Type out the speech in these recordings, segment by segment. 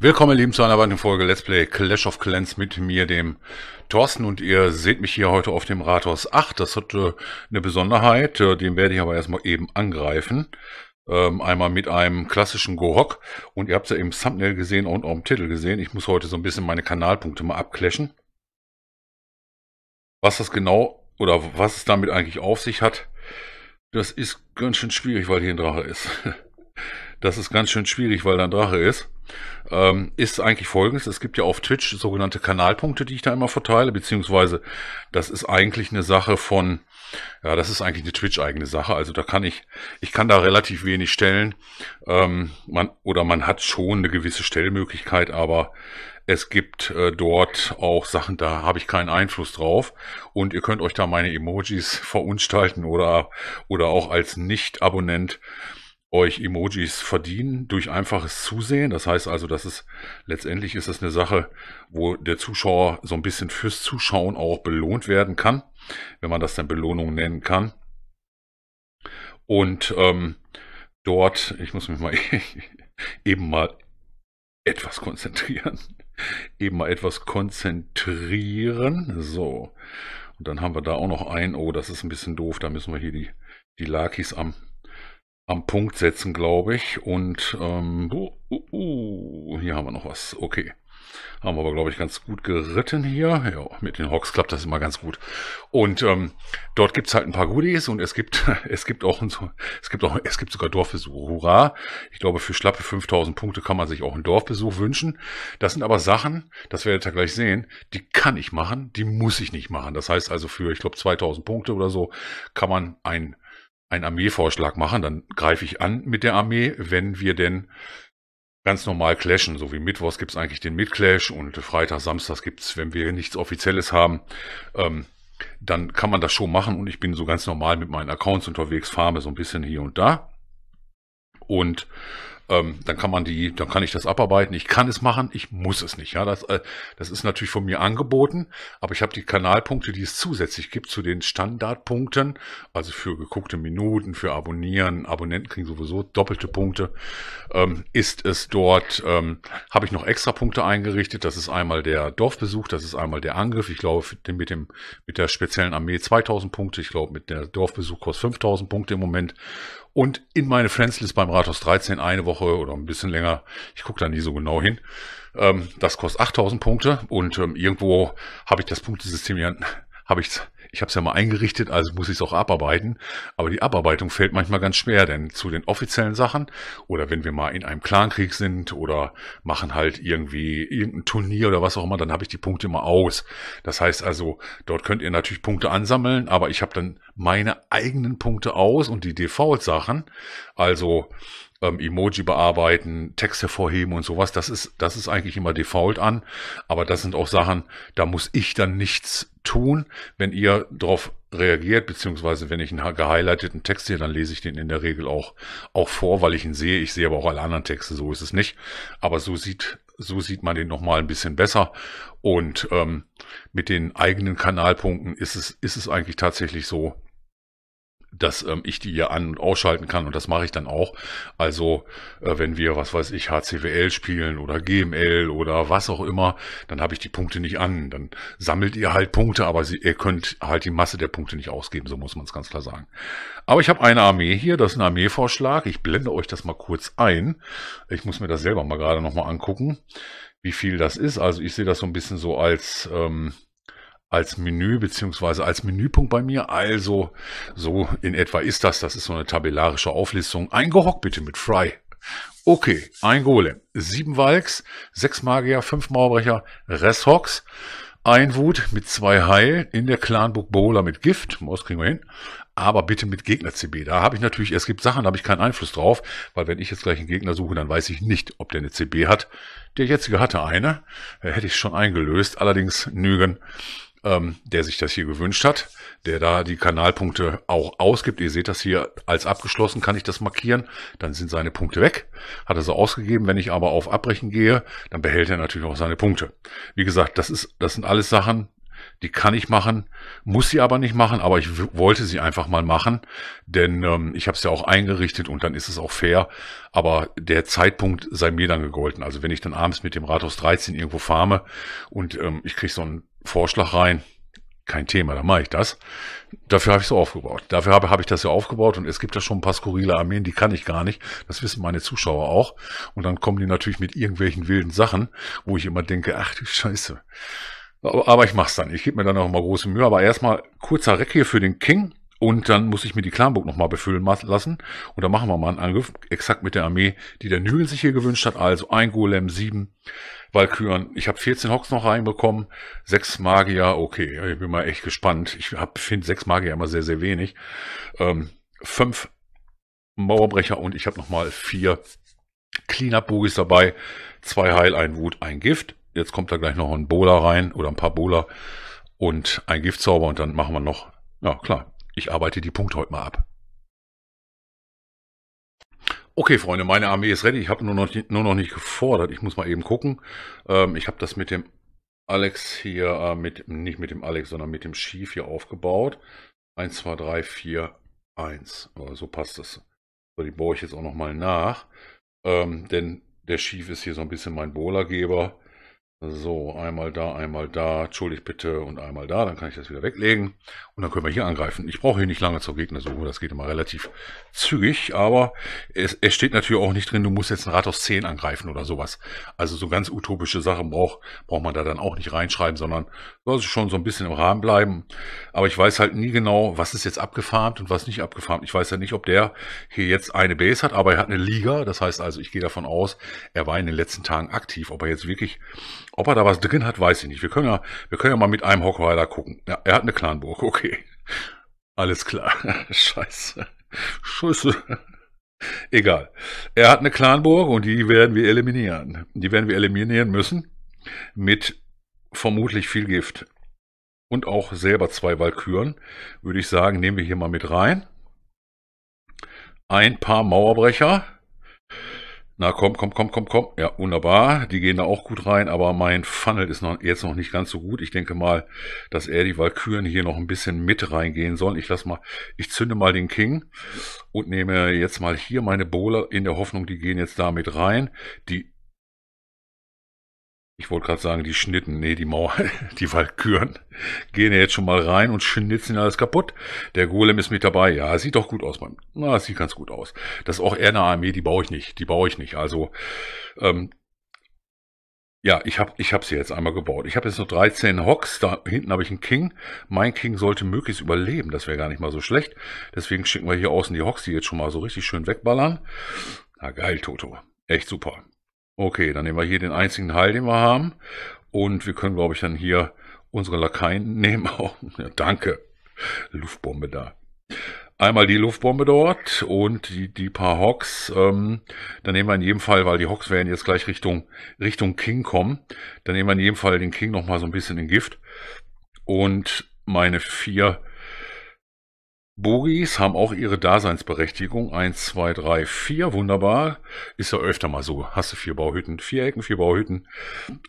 Willkommen, lieben, zu einer weiteren Folge Let's Play Clash of Clans mit mir, dem Thorsten. Und ihr seht mich hier heute auf dem Rathaus 8. Das hat äh, eine Besonderheit, äh, den werde ich aber erstmal eben angreifen. Ähm, einmal mit einem klassischen Gohok. Und ihr habt es ja im Thumbnail gesehen und auch im Titel gesehen. Ich muss heute so ein bisschen meine Kanalpunkte mal abclashen. Was das genau oder was es damit eigentlich auf sich hat, das ist ganz schön schwierig, weil hier ein Drache ist. das ist ganz schön schwierig, weil da ein Drache ist, ähm, ist eigentlich folgendes. Es gibt ja auf Twitch sogenannte Kanalpunkte, die ich da immer verteile, beziehungsweise das ist eigentlich eine Sache von, ja, das ist eigentlich eine Twitch-eigene Sache. Also da kann ich, ich kann da relativ wenig stellen. Ähm, man, oder man hat schon eine gewisse Stellmöglichkeit, aber es gibt äh, dort auch Sachen, da habe ich keinen Einfluss drauf. Und ihr könnt euch da meine Emojis verunstalten oder, oder auch als Nicht-Abonnent euch Emojis verdienen durch einfaches Zusehen. Das heißt also, dass es letztendlich ist es eine Sache, wo der Zuschauer so ein bisschen fürs Zuschauen auch belohnt werden kann, wenn man das dann Belohnung nennen kann. Und ähm, dort, ich muss mich mal eben mal etwas konzentrieren. Eben mal etwas konzentrieren. So. Und dann haben wir da auch noch ein. Oh, das ist ein bisschen doof. Da müssen wir hier die, die Lakis am am Punkt setzen, glaube ich. Und ähm, uh, uh, uh, hier haben wir noch was. Okay. Haben wir aber, glaube ich, ganz gut geritten hier. Ja, mit den Hawks klappt das immer ganz gut. Und ähm, dort gibt's halt ein paar Goodies und es gibt, es gibt auch ein, es gibt auch, es gibt sogar Dorfbesuche. Hurra! Ich glaube, für schlappe 5000 Punkte kann man sich auch einen Dorfbesuch wünschen. Das sind aber Sachen, das werdet ihr gleich sehen, die kann ich machen, die muss ich nicht machen. Das heißt also, für, ich glaube, 2000 Punkte oder so kann man einen einen Armeevorschlag machen, dann greife ich an mit der Armee, wenn wir denn ganz normal clashen. So wie Mittwochs gibt es eigentlich den Mid-Clash und Freitag, Samstag gibt es, wenn wir nichts Offizielles haben, ähm, dann kann man das schon machen und ich bin so ganz normal mit meinen Accounts unterwegs, farme so ein bisschen hier und da. Und ähm, dann kann man die, dann kann ich das abarbeiten. Ich kann es machen, ich muss es nicht. Ja, das, äh, das ist natürlich von mir angeboten, aber ich habe die Kanalpunkte, die es zusätzlich gibt zu den Standardpunkten, also für geguckte Minuten, für Abonnieren, Abonnenten kriegen sowieso doppelte Punkte. Ähm, ist es dort, ähm, habe ich noch extra Punkte eingerichtet. Das ist einmal der Dorfbesuch, das ist einmal der Angriff. Ich glaube mit dem mit der speziellen Armee 2000 Punkte. Ich glaube mit der Dorfbesuch kostet 5000 Punkte im Moment und in meine Friendslist beim Rathaus 13 eine Woche oder ein bisschen länger. Ich gucke da nie so genau hin. Ähm, das kostet 8000 Punkte und ähm, irgendwo habe ich das Punktesystem ja, habe ich ich habe es ja mal eingerichtet, also muss ich es auch abarbeiten. Aber die Abarbeitung fällt manchmal ganz schwer, denn zu den offiziellen Sachen oder wenn wir mal in einem Clankrieg sind oder machen halt irgendwie irgendein Turnier oder was auch immer, dann habe ich die Punkte immer aus. Das heißt also, dort könnt ihr natürlich Punkte ansammeln, aber ich habe dann meine eigenen Punkte aus und die Default-Sachen, also ähm, Emoji bearbeiten, Text hervorheben und sowas, das ist, das ist eigentlich immer Default an. Aber das sind auch Sachen, da muss ich dann nichts tun. Wenn ihr darauf reagiert, beziehungsweise wenn ich einen gehighlighteten Text sehe, dann lese ich den in der Regel auch, auch vor, weil ich ihn sehe. Ich sehe aber auch alle anderen Texte, so ist es nicht. Aber so sieht, so sieht man den nochmal ein bisschen besser. Und ähm, mit den eigenen Kanalpunkten ist es, ist es eigentlich tatsächlich so, dass ähm, ich die hier an- und ausschalten kann und das mache ich dann auch. Also äh, wenn wir, was weiß ich, HCWL spielen oder GML oder was auch immer, dann habe ich die Punkte nicht an. Dann sammelt ihr halt Punkte, aber sie, ihr könnt halt die Masse der Punkte nicht ausgeben, so muss man es ganz klar sagen. Aber ich habe eine Armee hier, das ist ein Armeevorschlag. Ich blende euch das mal kurz ein. Ich muss mir das selber mal gerade nochmal angucken, wie viel das ist. Also ich sehe das so ein bisschen so als... Ähm, als Menü beziehungsweise als Menüpunkt bei mir. Also so in etwa ist das. Das ist so eine tabellarische Auflistung. Ein Gehock bitte mit Fry. Okay, ein Golem, sieben Walks, sechs Magier, fünf Mauerbrecher, Resshocks, ein Wut mit zwei Heil, in der Clanbook Bowler mit Gift, Maus kriegen wir hin, aber bitte mit Gegner-CB. Da habe ich natürlich, es gibt Sachen, da habe ich keinen Einfluss drauf, weil wenn ich jetzt gleich einen Gegner suche, dann weiß ich nicht, ob der eine CB hat. Der jetzige hatte eine, äh, hätte ich schon eingelöst, allerdings nügen ähm, der sich das hier gewünscht hat, der da die Kanalpunkte auch ausgibt. Ihr seht das hier als abgeschlossen, kann ich das markieren. Dann sind seine Punkte weg, hat er so ausgegeben. Wenn ich aber auf Abbrechen gehe, dann behält er natürlich auch seine Punkte. Wie gesagt, das, ist, das sind alles Sachen, die kann ich machen, muss sie aber nicht machen, aber ich wollte sie einfach mal machen, denn ähm, ich habe es ja auch eingerichtet und dann ist es auch fair, aber der Zeitpunkt sei mir dann gegolten. Also wenn ich dann abends mit dem Rathaus 13 irgendwo farme und ähm, ich kriege so einen Vorschlag rein, kein Thema, dann mache ich das. Dafür habe ich es so aufgebaut. Dafür habe, habe ich das ja aufgebaut und es gibt da schon ein paar skurrile Armeen, die kann ich gar nicht. Das wissen meine Zuschauer auch. Und dann kommen die natürlich mit irgendwelchen wilden Sachen, wo ich immer denke, ach du Scheiße. Aber, aber ich mach's dann. Ich gebe mir dann auch mal große Mühe. Aber erstmal kurzer Reck hier für den King. Und dann muss ich mir die Klamburg nochmal befüllen lassen. Und dann machen wir mal einen Angriff, exakt mit der Armee, die der Nügel sich hier gewünscht hat. Also ein Golem, sieben Valkyren. Ich habe 14 Hocks noch reinbekommen, sechs Magier. Okay, ich bin mal echt gespannt. Ich finde sechs Magier immer sehr, sehr wenig. Ähm, fünf Mauerbrecher und ich habe nochmal vier cleanup bogis dabei. Zwei Heil, ein Wut, ein Gift. Jetzt kommt da gleich noch ein Bola rein oder ein paar Bola und ein Giftzauber und dann machen wir noch, ja klar, ich arbeite die Punkte heute mal ab. Okay, Freunde, meine Armee ist ready. Ich habe nur noch, nicht, nur noch nicht gefordert. Ich muss mal eben gucken. Ähm, ich habe das mit dem Alex hier, äh, mit, nicht mit dem Alex, sondern mit dem Schief hier aufgebaut. 1, 2, 3, 4, 1. so passt das. So, die baue ich jetzt auch nochmal nach. Ähm, denn der Schief ist hier so ein bisschen mein Bohlergeber. So, einmal da, einmal da, entschuldigt bitte und einmal da, dann kann ich das wieder weglegen und dann können wir hier angreifen. Ich brauche hier nicht lange zur Gegnersuche, das geht immer relativ zügig, aber es, es, steht natürlich auch nicht drin, du musst jetzt ein Rathaus 10 angreifen oder sowas. Also so ganz utopische Sachen braucht, braucht man da dann auch nicht reinschreiben, sondern soll schon so ein bisschen im Rahmen bleiben. Aber ich weiß halt nie genau, was ist jetzt abgefarmt und was nicht abgefarmt. Ich weiß ja nicht, ob der hier jetzt eine Base hat, aber er hat eine Liga, das heißt also, ich gehe davon aus, er war in den letzten Tagen aktiv, ob er jetzt wirklich ob er da was drin hat, weiß ich nicht. Wir können ja, wir können ja mal mit einem Hockrider gucken. Ja, er hat eine Clanburg, okay. Alles klar. Scheiße. Scheiße. Egal. Er hat eine Clanburg und die werden wir eliminieren. Die werden wir eliminieren müssen. Mit vermutlich viel Gift. Und auch selber zwei Walküren. Würde ich sagen, nehmen wir hier mal mit rein. Ein paar Mauerbrecher. Na komm, komm, komm, komm, komm. Ja, wunderbar. Die gehen da auch gut rein, aber mein Funnel ist noch, jetzt noch nicht ganz so gut. Ich denke mal, dass er die Valkyren hier noch ein bisschen mit reingehen sollen. Ich lass mal, ich zünde mal den King und nehme jetzt mal hier meine Bowler in der Hoffnung, die gehen jetzt da mit rein. Die ich wollte gerade sagen, die Schnitten, nee, die Mauer, die Walküren, gehen ja jetzt schon mal rein und schnitzen alles kaputt. Der Golem ist mit dabei. Ja, sieht doch gut aus, Mann. Na, sieht ganz gut aus. Das ist auch eher eine Armee, die baue ich nicht. Die baue ich nicht. Also, ähm, ja, ich hab ich hab sie jetzt einmal gebaut. Ich habe jetzt noch 13 Hocks. Da hinten habe ich einen King. Mein King sollte möglichst überleben. Das wäre gar nicht mal so schlecht. Deswegen schicken wir hier außen die Hocks, die jetzt schon mal so richtig schön wegballern. Na geil, Toto. Echt super. Okay, dann nehmen wir hier den einzigen Heil, den wir haben. Und wir können, glaube ich, dann hier unsere Lakaien nehmen. Auch. Ja, danke. Luftbombe da. Einmal die Luftbombe dort und die, die paar Hawks. Ähm, dann nehmen wir in jedem Fall, weil die Hawks werden jetzt gleich Richtung, Richtung King kommen. Dann nehmen wir in jedem Fall den King nochmal so ein bisschen in Gift. Und meine vier Bogies haben auch ihre Daseinsberechtigung. Eins, zwei, drei, vier, wunderbar. Ist ja öfter mal so. Hast du vier Bauhütten, vier Ecken, vier Bauhütten.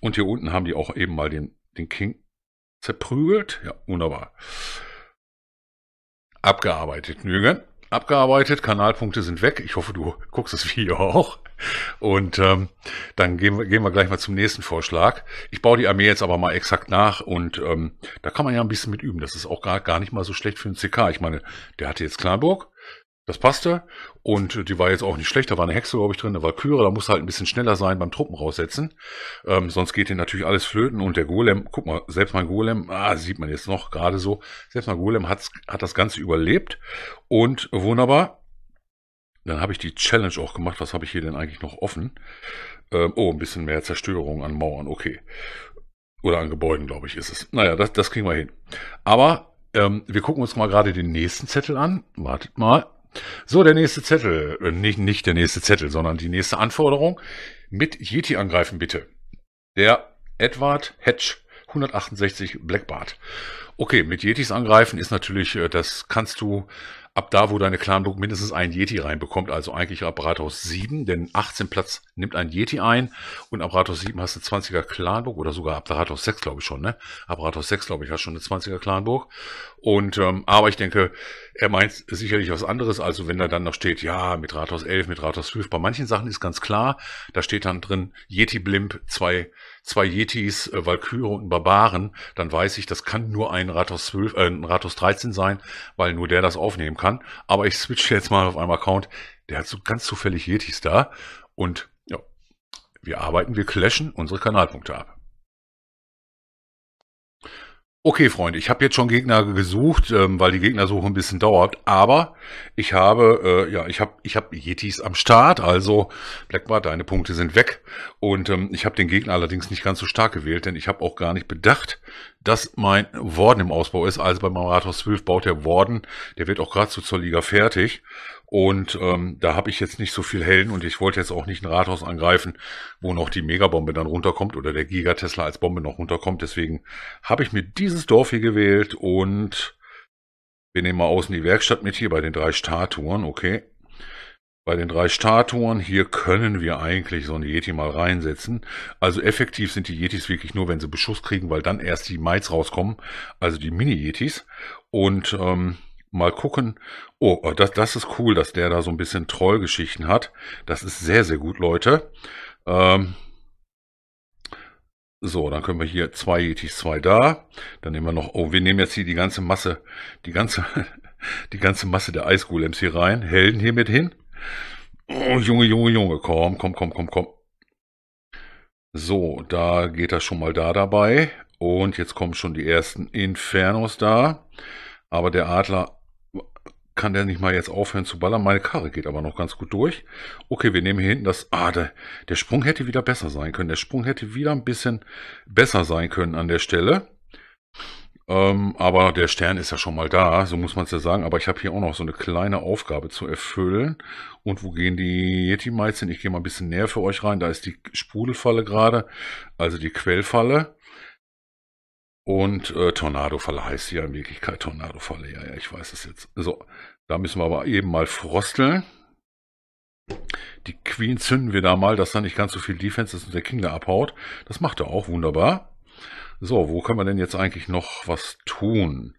Und hier unten haben die auch eben mal den, den King zerprügelt. Ja, wunderbar. Abgearbeitet, Nürgen. Abgearbeitet, Kanalpunkte sind weg. Ich hoffe, du guckst das Video auch. Und ähm, dann gehen wir, gehen wir gleich mal zum nächsten Vorschlag. Ich baue die Armee jetzt aber mal exakt nach und ähm, da kann man ja ein bisschen mit üben. Das ist auch gar, gar nicht mal so schlecht für den CK. Ich meine, der hatte jetzt Kleinburg, das passte. Und die war jetzt auch nicht schlecht. Da war eine Hexe, glaube ich, drin, eine Valkyrie. Da muss halt ein bisschen schneller sein beim Truppen raussetzen. Ähm, sonst geht hier natürlich alles flöten. Und der Golem, guck mal, selbst mein Golem, ah, sieht man jetzt noch gerade so, selbst mein Golem hat das Ganze überlebt. Und wunderbar, dann habe ich die Challenge auch gemacht. Was habe ich hier denn eigentlich noch offen? Ähm, oh, ein bisschen mehr Zerstörung an Mauern. Okay. Oder an Gebäuden, glaube ich, ist es. Naja, das, das kriegen wir hin. Aber ähm, wir gucken uns mal gerade den nächsten Zettel an. Wartet mal. So, der nächste Zettel. Äh, nicht, nicht der nächste Zettel, sondern die nächste Anforderung. Mit Yeti angreifen, bitte. Der Edward Hedge 168 Blackbart. Okay, mit Yetis angreifen ist natürlich, äh, das kannst du Ab da, wo deine Clanburg mindestens einen Yeti reinbekommt, also eigentlich ab Rathaus 7, denn 18 Platz nimmt ein Yeti ein und ab Rathaus 7 hast du 20er Clanburg oder sogar ab Rathaus 6, glaube ich schon, ne? Ab Rathaus 6, glaube ich, hast du schon eine 20er Clanburg. Und, ähm, aber ich denke, er meint sicherlich was anderes, also wenn da dann noch steht, ja, mit Rathaus 11, mit Rathaus 5. Bei manchen Sachen ist ganz klar, da steht dann drin Yeti Blimp, zwei, zwei Yetis, äh, Valkyrie und Barbaren, dann weiß ich, das kann nur ein Rathaus 12, äh, ein Rathaus 13 sein, weil nur der das aufnehmen kann. Aber ich switche jetzt mal auf einem Account, der hat so ganz zufällig Yetis da und ja, wir arbeiten, wir clashen unsere Kanalpunkte ab. Okay, Freunde, ich habe jetzt schon Gegner gesucht, ähm, weil die Gegnersuche ein bisschen dauert, aber ich habe, äh, ja, ich habe ich hab Yetis am Start, also Blackbart, deine Punkte sind weg und ähm, ich habe den Gegner allerdings nicht ganz so stark gewählt, denn ich habe auch gar nicht bedacht, dass mein Warden im Ausbau ist, also bei Rathaus 12 baut der Warden, der wird auch gerade so zur Liga fertig und ähm, da habe ich jetzt nicht so viel Hellen und ich wollte jetzt auch nicht ein Rathaus angreifen, wo noch die Megabombe dann runterkommt oder der Gigatesla als Bombe noch runterkommt. Deswegen habe ich mir dieses Dorf hier gewählt und wir nehmen mal außen die Werkstatt mit hier bei den drei Statuen, okay. Bei den drei Statuen hier können wir eigentlich so eine Yeti mal reinsetzen. Also effektiv sind die Yetis wirklich nur, wenn sie Beschuss kriegen, weil dann erst die Mites rauskommen, also die Mini-Yetis. Und ähm, mal gucken. Oh, äh, das, das ist cool, dass der da so ein bisschen Trollgeschichten hat. Das ist sehr, sehr gut, Leute. Ähm so, dann können wir hier zwei Yetis, zwei da. Dann nehmen wir noch, oh, wir nehmen jetzt hier die ganze Masse, die ganze, die ganze Masse der Eisgolems hier rein. Helden hier mit hin. Oh, Junge, Junge, Junge, komm, komm, komm, komm, komm. So, da geht das schon mal da dabei. Und jetzt kommen schon die ersten Infernos da. Aber der Adler kann der nicht mal jetzt aufhören zu ballern? Meine Karre geht aber noch ganz gut durch. Okay, wir nehmen hier hinten das, ah, der, der Sprung hätte wieder besser sein können. Der Sprung hätte wieder ein bisschen besser sein können an der Stelle. Ähm, aber der Stern ist ja schon mal da, so muss man es ja sagen. Aber ich habe hier auch noch so eine kleine Aufgabe zu erfüllen. Und wo gehen die Yeti-Meizen? Ich gehe mal ein bisschen näher für euch rein. Da ist die Sprudelfalle gerade, also die Quellfalle. Und äh, Tornado Falle heißt ja in Wirklichkeit Tornado Falle. Ja, ja, ich weiß es jetzt. So, da müssen wir aber eben mal frosteln. Die Queen zünden wir da mal, dass da nicht ganz so viel Defense ist und der King da abhaut. Das macht er auch wunderbar. So, wo können wir denn jetzt eigentlich noch was tun?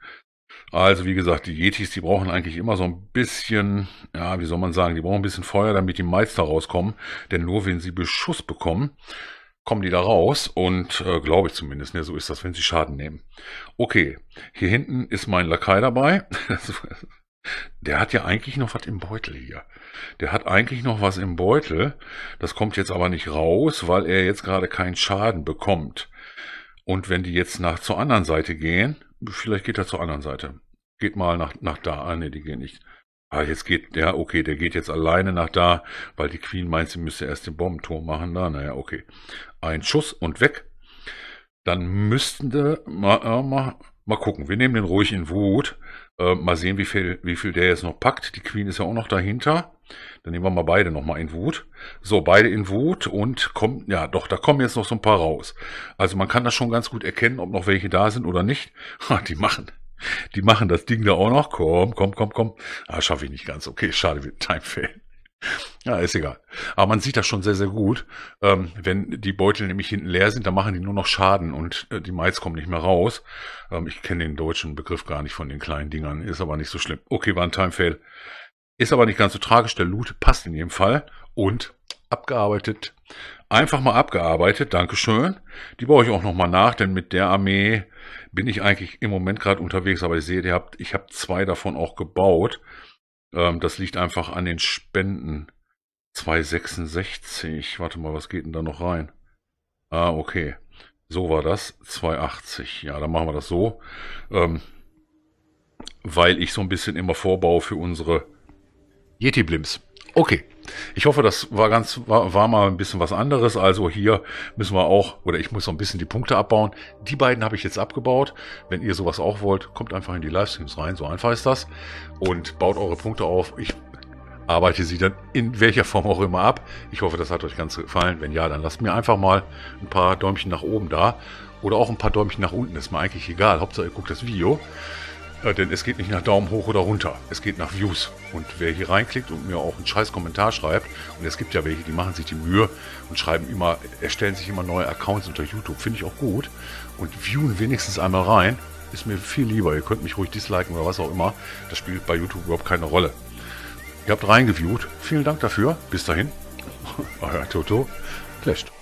Also wie gesagt, die Yetis, die brauchen eigentlich immer so ein bisschen, ja, wie soll man sagen, die brauchen ein bisschen Feuer, damit die Meister rauskommen. Denn nur wenn sie Beschuss bekommen, kommen die da raus und äh, glaube ich zumindest, ne, so ist das, wenn sie Schaden nehmen. Okay, hier hinten ist mein Lakai dabei. Der hat ja eigentlich noch was im Beutel hier. Der hat eigentlich noch was im Beutel. Das kommt jetzt aber nicht raus, weil er jetzt gerade keinen Schaden bekommt. Und wenn die jetzt nach zur anderen Seite gehen, vielleicht geht er zur anderen Seite. Geht mal nach, nach da. Ah, ne, die gehen nicht. Ah, jetzt geht ja, okay, der geht jetzt alleine nach da, weil die Queen meint, sie müsste erst den Bombenturm machen. da. naja, okay. Ein Schuss und weg. Dann müssten wir mal, äh, mal, mal gucken. Wir nehmen den ruhig in Wut. Äh, mal sehen, wie viel, wie viel der jetzt noch packt. Die Queen ist ja auch noch dahinter. Dann nehmen wir mal beide nochmal in Wut. So, beide in Wut und kommt, ja doch, da kommen jetzt noch so ein paar raus. Also man kann das schon ganz gut erkennen, ob noch welche da sind oder nicht. Ha, die machen, die machen das Ding da auch noch. Komm, komm, komm, komm. Ah, schaffe ich nicht ganz. Okay, schade, wird Time Fail. Ja, ist egal. Aber man sieht das schon sehr, sehr gut. Ähm, wenn die Beutel nämlich hinten leer sind, dann machen die nur noch Schaden und äh, die Mites kommen nicht mehr raus. Ähm, ich kenne den deutschen Begriff gar nicht von den kleinen Dingern, ist aber nicht so schlimm. Okay, war ein Time-Fail. Ist aber nicht ganz so tragisch. Der Loot passt in jedem Fall. Und abgearbeitet. Einfach mal abgearbeitet, Dankeschön. Die baue ich auch nochmal nach, denn mit der Armee bin ich eigentlich im Moment gerade unterwegs, aber ich sehe, ihr habt, ich habe zwei davon auch gebaut. Ähm, das liegt einfach an den Spenden. 266, warte mal, was geht denn da noch rein? Ah, okay. So war das, 280. Ja, dann machen wir das so. Ähm, weil ich so ein bisschen immer vorbaue für unsere Yeti-Blims. Okay. Ich hoffe, das war ganz, war, war mal ein bisschen was anderes. Also hier müssen wir auch, oder ich muss noch ein bisschen die Punkte abbauen. Die beiden habe ich jetzt abgebaut. Wenn ihr sowas auch wollt, kommt einfach in die Livestreams rein. So einfach ist das. Und baut eure Punkte auf. Ich arbeite sie dann in welcher Form auch immer ab. Ich hoffe, das hat euch ganz gefallen. Wenn ja, dann lasst mir einfach mal ein paar Däumchen nach oben da. Oder auch ein paar Däumchen nach unten. Ist mir eigentlich egal. Hauptsache, ihr guckt das Video. Ja, äh, denn es geht nicht nach Daumen hoch oder runter, es geht nach Views. Und wer hier reinklickt und mir auch einen scheiß Kommentar schreibt, und es gibt ja welche, die machen sich die Mühe und schreiben immer, erstellen sich immer neue Accounts unter YouTube, finde ich auch gut. Und viewen wenigstens einmal rein, ist mir viel lieber. Ihr könnt mich ruhig disliken oder was auch immer. Das spielt bei YouTube überhaupt keine Rolle. Ihr habt reingeviewt. Vielen Dank dafür. Bis dahin. Euer Toto. Clashed.